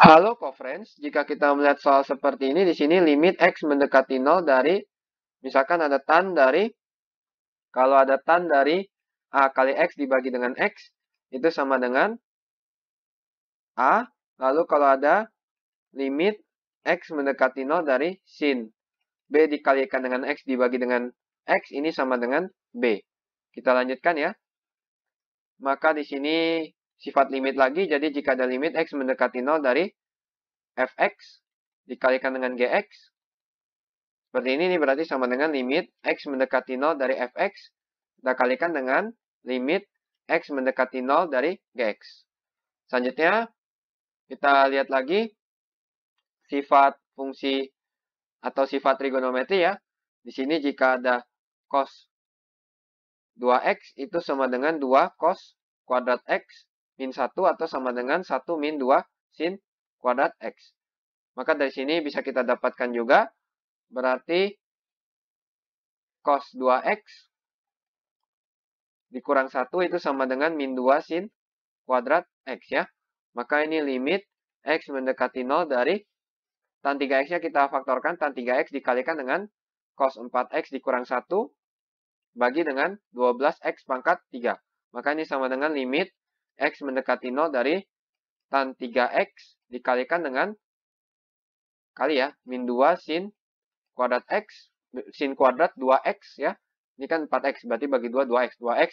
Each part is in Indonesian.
Halo co-friends, jika kita melihat soal seperti ini, di sini limit x mendekati 0 dari, misalkan ada tan dari, kalau ada tan dari a kali x dibagi dengan x, itu sama dengan a, lalu kalau ada limit x mendekati 0 dari sin. b dikalikan dengan x dibagi dengan x, ini sama dengan b. Kita lanjutkan ya. Maka di sini sifat limit lagi. Jadi jika ada limit x mendekati 0 dari fx dikalikan dengan gx. Seperti ini, ini berarti sama dengan limit x mendekati 0 dari fx dikalikan dengan limit x mendekati 0 dari gx. Selanjutnya, kita lihat lagi sifat fungsi atau sifat trigonometri ya. Di sini jika ada cos 2x itu sama dengan 2 cos kuadrat x min 1 atau sama dengan 1 min 2 sin kuadrat X. Maka dari sini bisa kita dapatkan juga berarti cos 2X dikurang 1 itu sama dengan min 2 sin kuadrat X ya. Maka ini limit X mendekati 0 dari tan 3X-nya kita faktorkan tan 3X dikalikan dengan cos 4X dikurang 1 bagi dengan 12X pangkat 3. Maka ini sama dengan limit X mendekati 0 dari tan 3X dikalikan dengan kali ya, min 2 sin kuadrat X, sin kuadrat 2X ya. Ini kan 4X, berarti bagi 2, 2X. 2X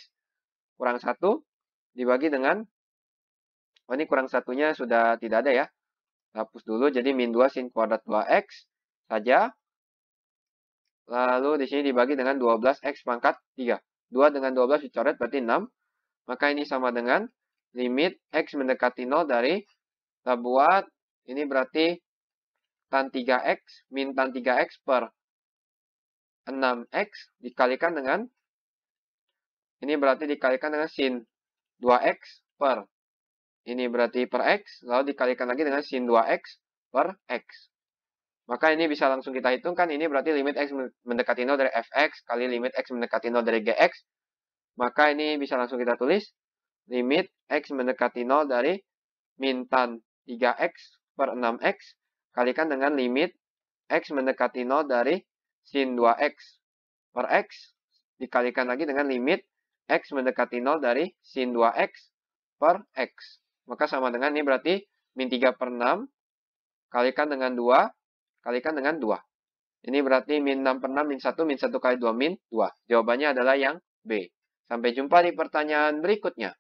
kurang 1 dibagi dengan, oh ini kurang satunya sudah tidak ada ya. Hapus dulu, jadi min 2 sin kuadrat 2X saja. Lalu di sini dibagi dengan 12X pangkat 3. 2 dengan 12 dicoret berarti 6. Maka ini sama dengan limit X mendekati 0 dari kita buat ini berarti tan 3X min tan 3X per 6X dikalikan dengan ini berarti dikalikan dengan sin 2X per ini berarti per X lalu dikalikan lagi dengan sin 2X per X. Maka ini bisa langsung kita hitungkan ini berarti limit X mendekati 0 dari Fx kali limit X mendekati 0 dari Gx. Maka ini bisa langsung kita tulis limit x mendekati 0 dari min tan 3x per 6x kalikan dengan limit x mendekati 0 dari sin 2x per x dikalikan lagi dengan limit x mendekati 0 dari sin 2x per x. Maka sama dengan ini berarti min 3 per 6 kalikan dengan 2 kalikan dengan 2. Ini berarti min 6 per 6, min 1, min 1 kali 2, min 2. Jawabannya adalah yang B. Sampai jumpa di pertanyaan berikutnya.